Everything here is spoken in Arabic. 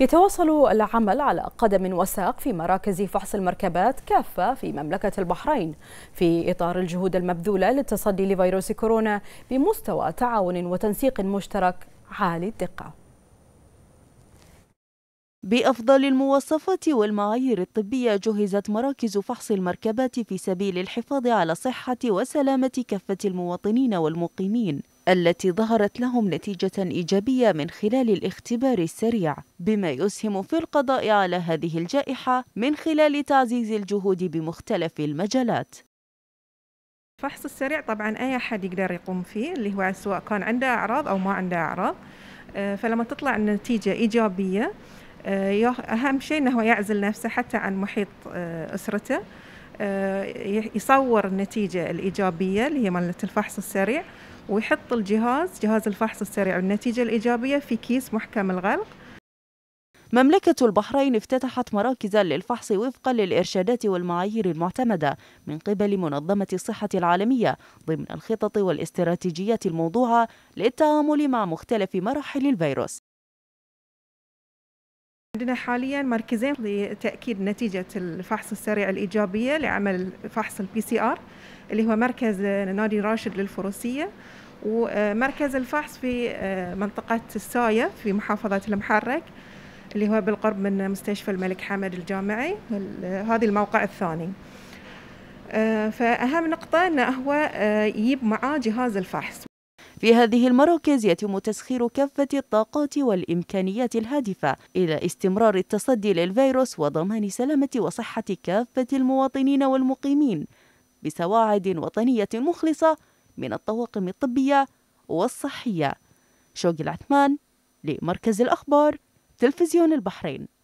يتواصل العمل على قدم وساق في مراكز فحص المركبات كافة في مملكة البحرين في إطار الجهود المبذولة للتصدي لفيروس كورونا بمستوى تعاون وتنسيق مشترك عالي الدقة بأفضل المواصفات والمعايير الطبية جهزت مراكز فحص المركبات في سبيل الحفاظ على صحة وسلامة كافة المواطنين والمقيمين التي ظهرت لهم نتيجة إيجابية من خلال الاختبار السريع بما يسهم في القضاء على هذه الجائحة من خلال تعزيز الجهود بمختلف المجالات الفحص السريع طبعا أي أحد يقدر يقوم فيه اللي هو سواء كان عنده أعراض أو ما عنده أعراض آه، فلما تطلع النتيجة إيجابية آه، أهم شيء أنه يعزل نفسه حتى عن محيط آه، أسرته يصور النتيجة الإيجابية اللي هي مالة الفحص السريع ويحط الجهاز جهاز الفحص السريع والنتيجة الإيجابية في كيس محكم الغلق مملكة البحرين افتتحت مراكز للفحص وفقا للإرشادات والمعايير المعتمدة من قبل منظمة الصحة العالمية ضمن الخطط والاستراتيجيات الموضوعة للتعامل مع مختلف مراحل الفيروس عندنا حاليا مركزين لتاكيد نتيجه الفحص السريع الايجابيه لعمل فحص البي سي ار اللي هو مركز نادي راشد للفروسيه ومركز الفحص في آه، منطقة الساية في محافظة المحرك اللي هو بالقرب من مستشفى الملك حمد الجامعي هذه الموقع الثاني آه، فأهم نقطة أنه هو آه، يجيب معاه جهاز الفحص في هذه المراكز يتم تسخير كافة الطاقات والإمكانيات الهادفة إلى استمرار التصدي للفيروس وضمان سلامة وصحة كافة المواطنين والمقيمين بسواعد وطنية مخلصة من الطواقم الطبية والصحية شوقي العثمان لمركز الأخبار تلفزيون البحرين